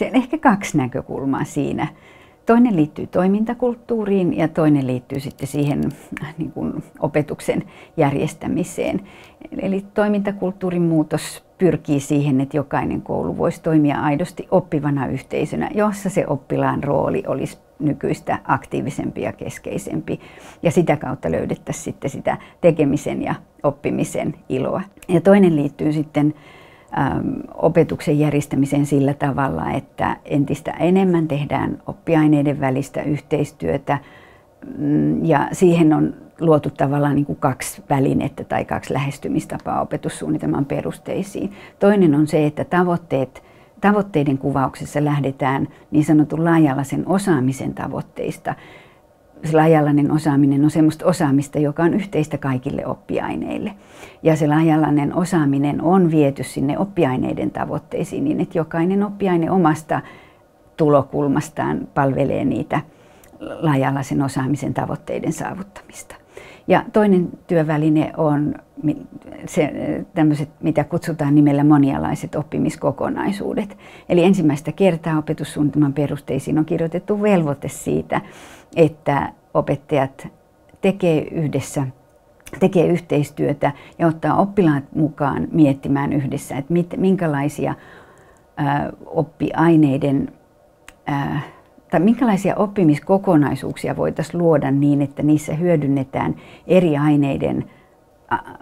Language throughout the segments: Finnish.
on ehkä kaksi näkökulmaa siinä. Toinen liittyy toimintakulttuuriin ja toinen liittyy sitten siihen äh, niin kuin opetuksen järjestämiseen. Eli toimintakulttuurin muutos pyrkii siihen, että jokainen koulu voisi toimia aidosti oppivana yhteisönä, jossa se oppilaan rooli olisi nykyistä aktiivisempi ja keskeisempi. Ja sitä kautta löydettäisiin sitten sitä tekemisen ja oppimisen iloa. Ja toinen liittyy sitten opetuksen järjestämisen sillä tavalla, että entistä enemmän tehdään oppiaineiden välistä yhteistyötä mm, ja siihen on luotu tavallaan niin kuin kaksi välinettä tai kaksi lähestymistapaa opetussuunnitelman perusteisiin. Toinen on se, että tavoitteet, tavoitteiden kuvauksessa lähdetään niin sanotun sen osaamisen tavoitteista laajallainen niin osaaminen on semmoista osaamista, joka on yhteistä kaikille oppiaineille. Ja se laajallainen niin osaaminen on viety sinne oppiaineiden tavoitteisiin niin, että jokainen oppiaine omasta tulokulmastaan palvelee niitä laajalaisen osaamisen tavoitteiden saavuttamista. Ja toinen työväline on se, tämmöset, mitä kutsutaan nimellä monialaiset oppimiskokonaisuudet. Eli ensimmäistä kertaa opetussuunnitelman perusteisiin on kirjoitettu velvoite siitä, että opettajat tekee yhdessä tekee yhteistyötä ja ottaa oppilaat mukaan miettimään yhdessä, että mit, minkälaisia ää, oppiaineiden ää, tai minkälaisia oppimiskokonaisuuksia voitaisiin luoda niin, että niissä hyödynnetään eri aineiden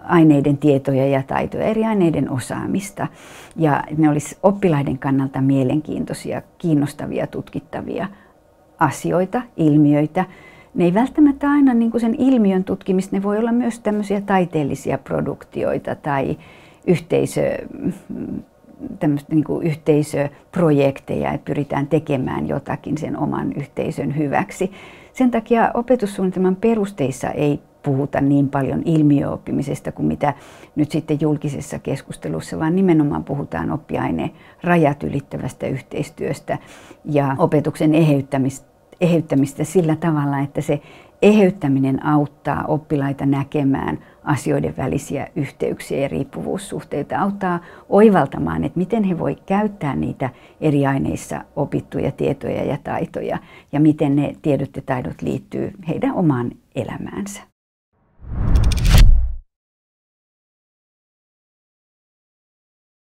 aineiden tietoja ja taitoja, eri aineiden osaamista. Ja ne olisi oppilaiden kannalta mielenkiintoisia, kiinnostavia, tutkittavia asioita, ilmiöitä. Ne ei välttämättä aina niin kuin sen ilmiön tutkimista, ne voi olla myös tämmöisiä taiteellisia produktioita tai yhteisö, niin kuin yhteisöprojekteja, että pyritään tekemään jotakin sen oman yhteisön hyväksi. Sen takia opetussuunnitelman perusteissa ei puhuta niin paljon ilmiöoppimisesta kuin mitä nyt sitten julkisessa keskustelussa, vaan nimenomaan puhutaan oppiaineen rajat ylittävästä yhteistyöstä ja opetuksen eheyttämistä, eheyttämistä sillä tavalla, että se eheyttäminen auttaa oppilaita näkemään asioiden välisiä yhteyksiä ja riippuvuussuhteita, auttaa oivaltamaan, että miten he voi käyttää niitä eri aineissa opittuja tietoja ja taitoja ja miten ne tiedot ja taidot liittyy heidän omaan elämäänsä.